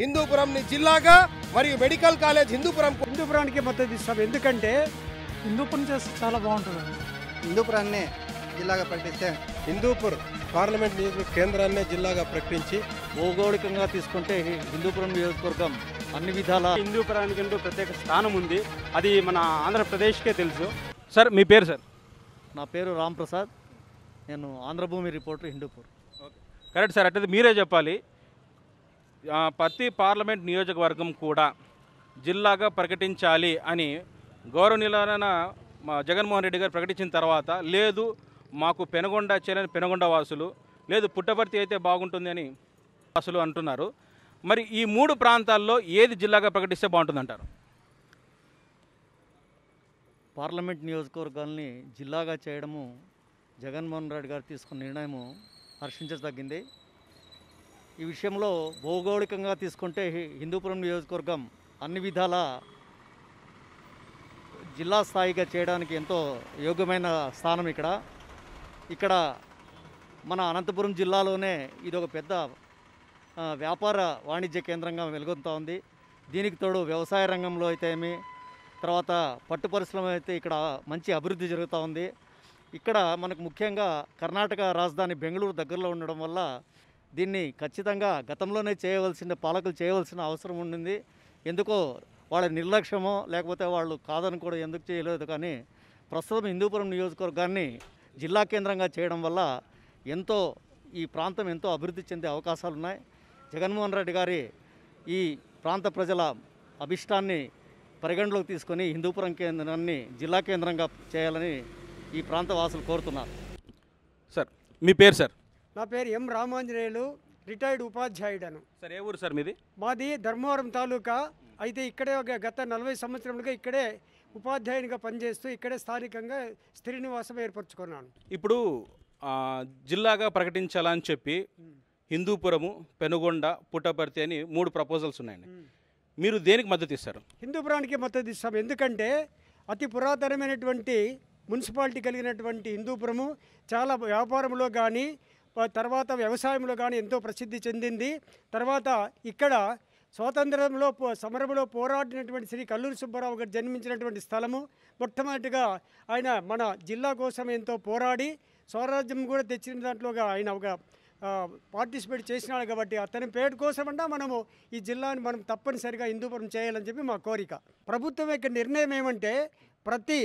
హిందూపురంని జిల్లాగా మరియు medical college Hindupuram హిందూపురానికి మద్దతు ఇస్తాం ఎందుకంటే హిందూపురం చేస్తే చాలా బాగుంటుంది హిందూపురాన్ని జిల్లాగా ప్రకటిస్తే హిందూపూర్ పార్లమెంట్ నియోజక కేంద్రాన్ని జిల్లాగా ప్రకటించి భౌగోళికంగా తీసుకుంటే హిందూపురం నియోజకవర్గం అన్ని విధాల హిందూపురానికి ప్రత్యేక స్థానం ఉంది అది మన ఆంధ్రప్రదేశ్కే తెలుసు సార్ మీ పేరు సార్ నా పేరు రామ్ ప్రసాద్ నేను Andhrabhoomi reporter Hindupur correct sir అంటే మీరే చెప్పాలి ప్రతి పార్లమెంట్ నియోజకవర్గం కూడా జిల్లాగా ప్రకటించాలి అని గౌరవనీయులైన జగన్మోహన్ రెడ్డి గారు ప్రకటించిన తర్వాత లేదు మాకు పెనగొండ చేయాలని పెనగొండ వాసులు లేదు పుట్టపర్తి అయితే బాగుంటుంది అని వాసులు అంటున్నారు మరి ఈ మూడు ప్రాంతాల్లో ఏది జిల్లాగా ప్రకటిస్తే బాగుంటుందంటారు పార్లమెంట్ నియోజకవర్గాల్ని జిల్లాగా చేయడము జగన్మోహన్ రెడ్డి గారు తీసుకున్న నిర్ణయము హర్షించదగ్గింది ఈ విషయంలో భౌగోళికంగా తీసుకుంటే హిందూపురం నియోజకవర్గం అన్ని విధాల జిల్లా స్థాయిగా చేయడానికి ఎంతో యోగ్యమైన స్థానం ఇక్కడ ఇక్కడ మన అనంతపురం జిల్లాలోనే ఇది ఒక పెద్ద వ్యాపార వాణిజ్య కేంద్రంగా వెలుగొంతా ఉంది దీనికి తోడు వ్యవసాయ రంగంలో అయితే ఏమి తర్వాత పట్టు పరిశ్రమ అయితే ఇక్కడ మంచి అభివృద్ధి జరుగుతూ ఉంది ఇక్కడ మనకు ముఖ్యంగా కర్ణాటక రాజధాని బెంగళూరు దగ్గరలో ఉండడం వల్ల దీన్ని ఖచ్చితంగా గతంలోనే చేయవలసిన పాలకులు చేయవలసిన అవసరం ఉండింది ఎందుకో వాళ్ళ నిర్లక్ష్యమో లేకపోతే వాళ్ళు కాదని కూడా ఎందుకు చేయలేదు కానీ ప్రస్తుతం హిందూపురం నియోజకవర్గాన్ని జిల్లా కేంద్రంగా చేయడం వల్ల ఎంతో ఈ ప్రాంతం ఎంతో అభివృద్ధి చెందే అవకాశాలు ఉన్నాయి జగన్మోహన్ రెడ్డి గారి ఈ ప్రాంత ప్రజల అభిష్టాన్ని పరిగణలోకి తీసుకొని హిందూపురం కేంద్రాన్ని జిల్లా కేంద్రంగా చేయాలని ఈ ప్రాంత వాసులు కోరుతున్నారు సార్ మీ పేరు సార్ నా పేరు ఎం రామాంజనేయులు రిటైర్డ్ ఉపాధ్యాయుడను సార్ ఏ ఊరు సార్ మీది మాది ధర్మవరం తాలూకా అయితే ఇక్కడే ఒక గత నలభై సంవత్సరాలుగా ఇక్కడే ఉపాధ్యాయునిగా పనిచేస్తూ ఇక్కడే స్థానికంగా స్త్రీ నివాసం ఏర్పరచుకున్నాను ఇప్పుడు జిల్లాగా ప్రకటించాలని చెప్పి హిందూపురము పెనుగొండ పుట్టపర్తి అని మూడు ప్రపోజల్స్ ఉన్నాయండి మీరు దేనికి మద్దతు ఇస్తారు హిందూపురానికి మద్దతు ఇస్తాం ఎందుకంటే అతి పురాతనమైనటువంటి మున్సిపాలిటీ కలిగినటువంటి హిందూపురము చాలా వ్యాపారంలో కానీ తర్వాత వ్యవసాయంలో కానీ ఎంతో ప్రసిద్ధి చెందింది తర్వాత ఇక్కడ స్వాతంత్రంలో సమరంలో పోరాడినటువంటి శ్రీ కల్లూరి సుబ్బారావు గారు జన్మించినటువంటి స్థలము మొట్టమొదటిగా ఆయన మన జిల్లా కోసం ఎంతో పోరాడి స్వరాజ్యం కూడా తెచ్చిన దాంట్లోగా ఆయన ఒక పార్టిసిపేట్ చేసినాడు కాబట్టి అతని పేరు కోసమన్నా మనము ఈ జిల్లాని మనం తప్పనిసరిగా హిందూపురం చేయాలని చెప్పి మా కోరిక ప్రభుత్వం యొక్క నిర్ణయం ఏమంటే ప్రతి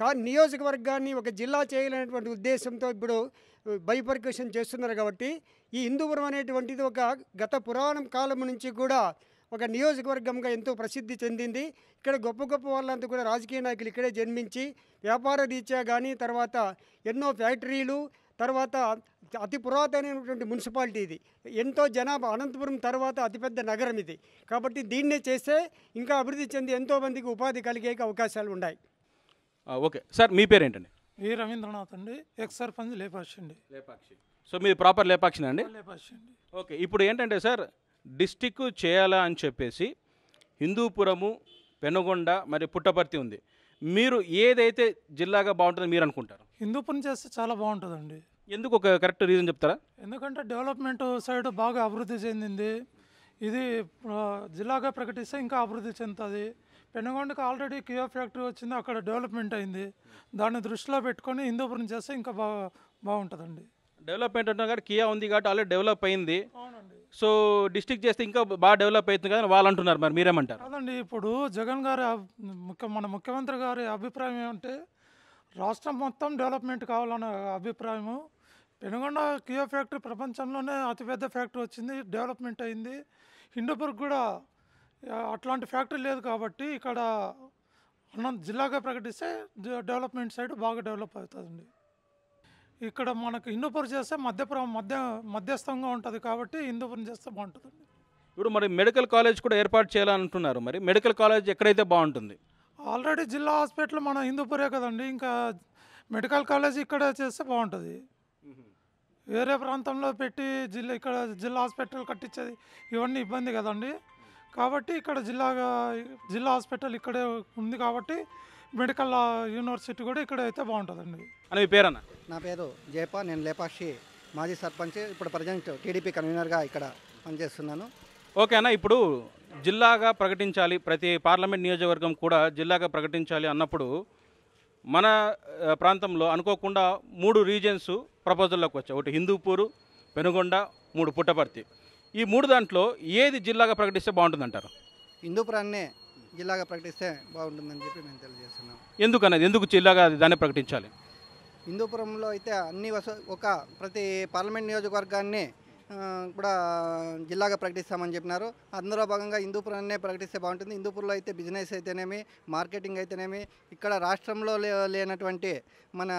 కా నియోజకవర్గాన్ని ఒక జిల్లా చేయాలనేటువంటి ఉద్దేశంతో ఇప్పుడు బైపర్కేషన్ చేస్తున్నారు కాబట్టి ఈ హిందూపురం అనేటువంటిది ఒక గత పురాణం కాలం నుంచి కూడా ఒక నియోజకవర్గంగా ఎంతో ప్రసిద్ధి చెందింది ఇక్కడ గొప్ప గొప్ప వాళ్ళంతా కూడా రాజకీయ నాయకులు ఇక్కడే జన్మించి వ్యాపార రీత్యా కానీ తర్వాత ఎన్నో ఫ్యాక్టరీలు తర్వాత అతి పురాతనమైనటువంటి మున్సిపాలిటీ ఇది ఎంతో జనాభా అనంతపురం తర్వాత అతిపెద్ద నగరం ఇది కాబట్టి దీన్నే చేస్తే ఇంకా అభివృద్ధి చెంది ఎంతోమందికి ఉపాధి కలిగే అవకాశాలు ఉన్నాయి ఓకే సార్ మీ పేరేంటండి వి రవీంద్రనాథ్ అండి ఎక్స్ సర్పంచ్ లేపాక్షి అండి లేపాక్షి సో మీరు ప్రాపర్ లేపాక్షి అండి లేపాక్షి అండి ఓకే ఇప్పుడు ఏంటంటే సార్ డిస్టిక్ చేయాలా అని చెప్పేసి హిందూపురము పెనుగొండ మరి పుట్టపర్తి ఉంది మీరు ఏదైతే జిల్లాగా బాగుంటుందో మీరు అనుకుంటారు హిందూపురం చేస్తే చాలా బాగుంటుందండి ఎందుకు ఒక కరెక్ట్ రీజన్ చెప్తారా ఎందుకంటే డెవలప్మెంట్ సైడ్ బాగా అభివృద్ధి చెందింది ఇది జిల్లాగా ప్రకటిస్తే ఇంకా అభివృద్ధి చెందుతుంది పెనుగొండకు ఆల్రెడీ కియో ఫ్యాక్టరీ వచ్చింది అక్కడ డెవలప్మెంట్ అయింది దాన్ని దృష్టిలో పెట్టుకొని హిందూపురం చేస్తే ఇంకా బాగా బాగుంటుందండి డెవలప్మెంట్ అంటున్నా కాబట్టి కియా ఉంది కాబట్టి ఆల్రెడీ డెవలప్ అయింది సో డిస్టిక్ చేస్తే ఇంకా బాగా డెవలప్ అవుతుంది కదా వాళ్ళు అంటున్నారు మరి మీరేమంటారు అదండి ఇప్పుడు జగన్ గారి ముఖ్య మన ముఖ్యమంత్రి గారి అభిప్రాయం ఏమంటే రాష్ట్రం మొత్తం డెవలప్మెంట్ కావాలన్న అభిప్రాయము పెనుగొండ కియో ఫ్యాక్టరీ ప్రపంచంలోనే అతిపెద్ద ఫ్యాక్టరీ వచ్చింది డెవలప్మెంట్ అయింది హిందూపూర్కి కూడా అట్లాంటి ఫ్యాక్టరీ లేదు కాబట్టి ఇక్కడ అన్నం జిల్లాగా ప్రకటిస్తే డెవలప్మెంట్ సైడ్ బాగా డెవలప్ అవుతుందండి ఇక్కడ మనకు హిందూపురం చేస్తే మధ్యప్ర మధ్య మధ్యస్థంగా ఉంటుంది కాబట్టి హిందూపురం చేస్తే బాగుంటుందండి ఇప్పుడు మరి మెడికల్ కాలేజ్ కూడా ఏర్పాటు చేయాలనుకుంటున్నారు మరి మెడికల్ కాలేజ్ ఎక్కడైతే బాగుంటుంది ఆల్రెడీ జిల్లా హాస్పిటల్ మన హిందూపురే కదండి ఇంకా మెడికల్ కాలేజ్ ఇక్కడ చేస్తే బాగుంటుంది వేరే ప్రాంతంలో పెట్టి జిల్లా ఇక్కడ జిల్లా హాస్పిటల్ కట్టించేది ఇవన్నీ ఇబ్బంది కదండి కాబట్టి ఇక్కడ జిల్లాగా జిల్లా హాస్పిటల్ ఇక్కడే ఉంది కాబట్టి మెడికల్ యూనివర్సిటీ కూడా ఇక్కడ అయితే బాగుంటుందండి అని మీ పేరన్న నా పేరు జయపా నేను లేపాక్షి మాజీ సర్పంచ్ ఇప్పుడు ప్రజెంట్ టీడీపీ కన్వీనర్గా ఇక్కడ పనిచేస్తున్నాను ఓకే అన్న ఇప్పుడు జిల్లాగా ప్రకటించాలి ప్రతి పార్లమెంట్ నియోజకవర్గం కూడా జిల్లాగా ప్రకటించాలి అన్నప్పుడు మన ప్రాంతంలో అనుకోకుండా మూడు రీజన్స్ ప్రపోజల్లోకి వచ్చాయి ఒకటి హిందూపూరు పెనుగొండ మూడు పుట్టపర్తి ఈ మూడు దాంట్లో ఏది జిల్లాగా ప్రకటిస్తే బాగుంటుందంటారు హిందూపురాన్నే జిల్లాగా ప్రకటిస్తే బాగుంటుందని చెప్పి మేము తెలియజేస్తున్నాం ఎందుకన్నది ఎందుకు జిల్లాగా దాన్ని ప్రకటించాలి హిందూపురంలో అయితే అన్ని వస ఒక ప్రతి పార్లమెంట్ నియోజకవర్గాన్ని కూడా జిల్లాగా ప్రకటిస్తామని చెప్పినారు అందులో భాగంగా హిందూపూర్ అనే ప్రకటిస్తే బాగుంటుంది హిందూపూర్లో అయితే బిజినెస్ అయితేనేమి మార్కెటింగ్ అయితేనేమి ఇక్కడ రాష్ట్రంలో లేనటువంటి మన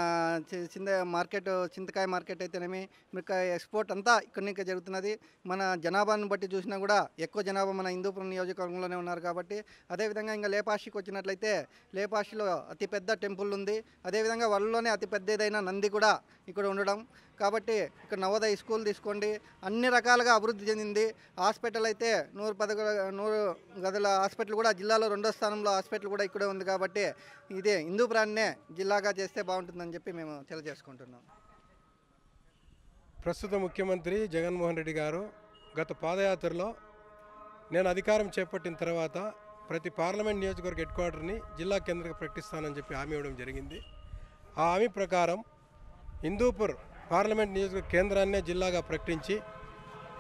చింత మార్కెట్ చింతకాయ మార్కెట్ అయితేనేమి మీకు ఎక్స్పోర్ట్ అంతా ఇక్కడి జరుగుతున్నది మన జనాభాను బట్టి చూసినా కూడా ఎక్కువ జనాభా మన హిందూపురం నియోజకవర్గంలోనే ఉన్నారు కాబట్టి అదేవిధంగా ఇంకా లేపాషికి వచ్చినట్లయితే లేపాషిలో అతిపెద్ద టెంపుల్ ఉంది అదేవిధంగా వాళ్ళలోనే అతిపెద్దదైన నంది కూడా ఇక్కడ ఉండడం కాబట్టి ఇక్కడ నవోదయ స్కూల్ తీసుకోండి అన్ని రకాలుగా అభివృద్ధి చెందింది హాస్పిటల్ అయితే నూరు పదకొ నూరు గదుల హాస్పిటల్ కూడా జిల్లాలో రెండో స్థానంలో హాస్పిటల్ కూడా ఇక్కడే ఉంది కాబట్టి ఇదే హిందూపురాన్నే జిల్లాగా చేస్తే బాగుంటుందని చెప్పి మేము తెలియజేసుకుంటున్నాం ప్రస్తుత ముఖ్యమంత్రి జగన్మోహన్ రెడ్డి గారు గత పాదయాత్రలో నేను అధికారం చేపట్టిన తర్వాత ప్రతి పార్లమెంట్ నియోజకవర్గ హెడ్ క్వార్టర్ని జిల్లా కేంద్రంగా ప్రకటిస్తానని చెప్పి హామీ ఇవ్వడం జరిగింది ఆ హామీ ప్రకారం హిందూపూర్ పార్లమెంట్ నియోజక కేంద్రాన్నే జిల్లాగా ప్రకటించి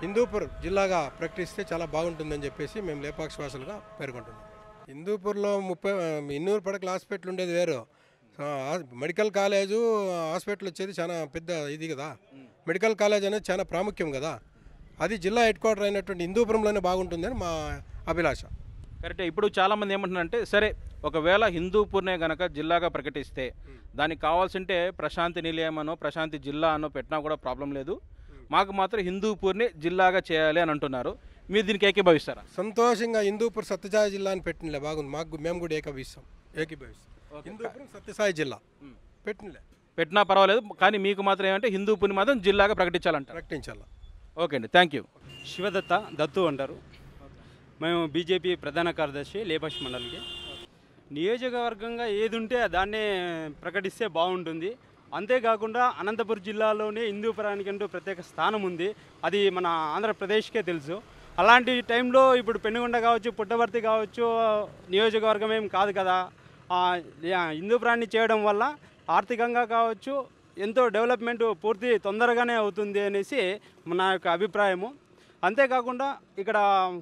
హిందూపూర్ జిల్లాగా ప్రకటిస్తే చాలా బాగుంటుందని చెప్పేసి మేము లేపాక్షవాసులుగా పేర్కొంటున్నాం హిందూపూర్లో ముప్పై ఇన్నూరు పడకల హాస్పిటల్ ఉండేది వేరు మెడికల్ కాలేజు హాస్పిటల్ వచ్చేది చాలా పెద్ద ఇది కదా మెడికల్ కాలేజ్ అనేది చాలా ప్రాముఖ్యం కదా అది జిల్లా హెడ్ క్వార్టర్ అయినటువంటి హిందూపురంలోనే బాగుంటుందని మా అభిలాష కరెక్టే ఇప్పుడు చాలామంది ఏమంటున్నారంటే సరే ఒకవేళ హిందూపూర్నే గనక జిల్లాగా ప్రకటిస్తే దానికి కావాల్సింటే ప్రశాంతి నిలయం ప్రశాంతి జిల్లా అనో పెట్టినా కూడా ప్రాబ్లం లేదు మాకు మాత్రం హిందూపూర్ని జిల్లాగా చేయాలి అని అంటున్నారు మీరు దీనికి ఏకీభవిస్తారా సంతోషంగా హిందూపూర్ సత్యసాయి జిల్లా అని పెట్టినలే బాగుంది మాకు మేము కూడా ఏకభవిస్తాం ఏకీభవిస్తాం హిందూపూర్ సత్యసాయి జిల్లా పెట్టినలే పెట్టినా పర్వాలేదు కానీ మీకు మాత్రం ఏమంటే హిందూపూర్ని మాత్రం జిల్లాగా ప్రకటించాలంట ప్రకటించాలా ఓకే అండి థ్యాంక్ యూ శివదత్త దత్తు అంటారు మేము బీజేపీ ప్రధాన కార్యదర్శి లేబర్స్ మండలికి నియోజకవర్గంగా ఏది ఉంటే దాన్నే ప్రకటిస్తే బాగుంటుంది అంతేకాకుండా అనంతపురం జిల్లాలోనే హిందూపురానికి అంటూ ప్రత్యేక స్థానం ఉంది అది మన ఆంధ్రప్రదేశ్కే తెలుసు అలాంటి టైంలో ఇప్పుడు పెనుగొండ కావచ్చు పుట్టవర్తి కావచ్చు నియోజకవర్గం ఏం కాదు కదా హిందూపురాన్ని చేయడం వల్ల ఆర్థికంగా కావచ్చు ఎంతో డెవలప్మెంట్ పూర్తి తొందరగానే అవుతుంది అనేసి నా యొక్క అభిప్రాయము అంతేకాకుండా ఇక్కడ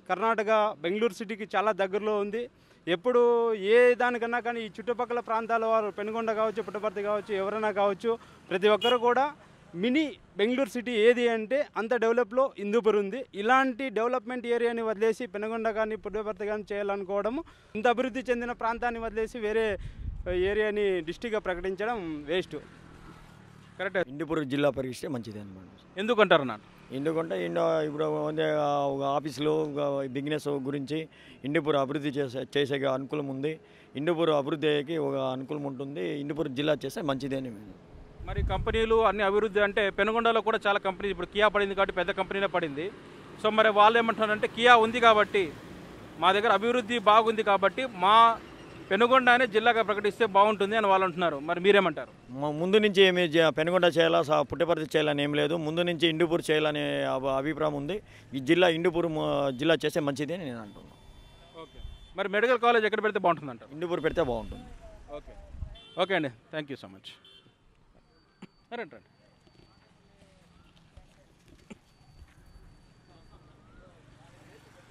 కర్ణాటక బెంగళూరు సిటీకి చాలా దగ్గరలో ఉంది ఎప్పుడు ఏ దానికన్నా కానీ ఈ చుట్టుపక్కల ప్రాంతాల వారు పెనుగొండ కావచ్చు పుట్టపర్తి కావచ్చు ఎవరైనా కావచ్చు ప్రతి ఒక్కరు కూడా మినీ బెంగళూరు సిటీ ఏది అంటే అంత డెవలప్లో ఇందూపూర్ ఉంది ఇలాంటి డెవలప్మెంట్ ఏరియాని వదిలేసి పెనుగొండ కానీ పుట్టపర్తి కానీ చేయాలనుకోవడము ఇంత అభివృద్ధి చెందిన ప్రాంతాన్ని వదిలేసి వేరే ఏరియాని డిస్టిక్గా ప్రకటించడం వేస్ట్ కరెక్ట్ ఇండిపూర్ జిల్లా పరిగిస్తే మంచిది అనమాట ఎందుకంటారు నాకు ఎందుకంటే ఇండో ఇప్పుడు ఒక ఆఫీసులు బిజినెస్ గురించి ఇండిపూర్ అభివృద్ధి చేసే చేసే అనుకూలం ఉంది ఇండిపూర్ అభివృద్ధికి ఒక అనుకూలం ఉంటుంది ఇండిపూర్ జిల్లా చేస్తే మంచిదని మరి కంపెనీలు అన్ని అభివృద్ధి అంటే పెనుగొండలో కూడా చాలా కంపెనీ ఇప్పుడు కియా పడింది కాబట్టి పెద్ద కంపెనీనే పడింది సో మరి వాళ్ళు ఏమంటున్నారంటే కియా ఉంది కాబట్టి మా దగ్గర అభివృద్ధి బాగుంది కాబట్టి మా పెనుగొండ అనే జిల్లాగా ప్రకటిస్తే బాగుంటుంది అని వాళ్ళు అంటున్నారు మరి మీరేమంటారు ముందు నుంచి ఏమి పెనుగొండ చేయాలా పుట్టపర్తి చేయాలని ఏం లేదు ముందు నుంచి ఇండిపూర్ చేయాలనే అభిప్రాయం ఉంది ఈ జిల్లా ఇండిపూర్ జిల్లా చేస్తే మంచిది అని నేను అంటున్నాను ఓకే మరి మెడికల్ కాలేజ్ ఎక్కడ పెడితే బాగుంటుంది అంట ఇండిపూర్ పెడితే బాగుంటుంది ఓకే ఓకే అండి థ్యాంక్ యూ సో మచ్ రండి రండి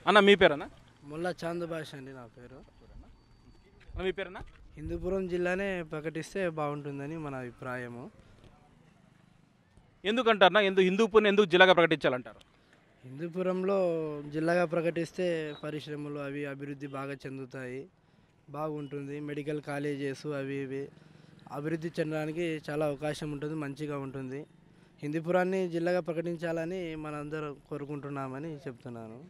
అన్న మీ అన్న ముల్లా చాంద్ భాష అండి నా పేరు హిందూపురం జిల్లానే ప్రకటిస్తే బాగుంటుందని మన అభిప్రాయము ఎందుకంటారా ఎందుకు హిందూపురం ఎందుకు జిల్లాగా ప్రకటించాలంటారు హిందూపురంలో జిల్లాగా ప్రకటిస్తే పరిశ్రమలు అవి అభివృద్ధి బాగా చెందుతాయి బాగుంటుంది మెడికల్ కాలేజెస్ అవి ఇవి అభివృద్ధి చెందడానికి చాలా అవకాశం ఉంటుంది మంచిగా ఉంటుంది హిందూపురాన్ని జిల్లాగా ప్రకటించాలని మనందరం కోరుకుంటున్నామని చెప్తున్నాను